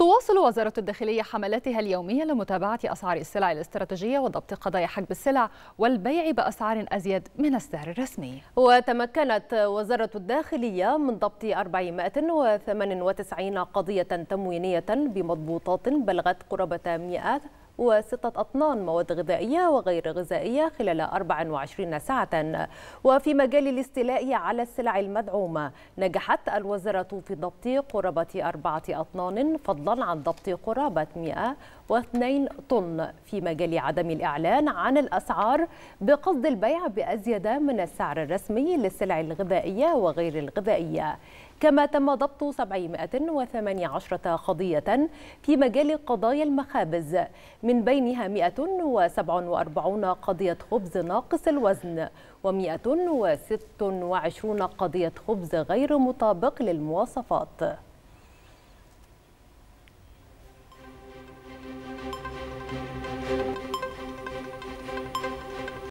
تواصل وزارة الداخلية حملاتها اليومية لمتابعة أسعار السلع الاستراتيجية وضبط قضايا حجب السلع والبيع بأسعار أزيد من السعر الرسمي وتمكنت وزارة الداخلية من ضبط 498 قضية تموينية بمضبوطات بلغت قرابة 100 وستة أطنان مواد غذائية وغير غذائية خلال 24 ساعة وفي مجال الاستيلاء على السلع المدعومة نجحت الوزارة في ضبط قرابة أربعة أطنان فضلا عن ضبط قرابة 102 طن في مجال عدم الإعلان عن الأسعار بقصد البيع بأزيد من السعر الرسمي للسلع الغذائية وغير الغذائية كما تم ضبط 718 قضية في مجال قضايا المخابز من بينها 147 قضية خبز ناقص الوزن و126 قضية خبز غير مطابق للمواصفات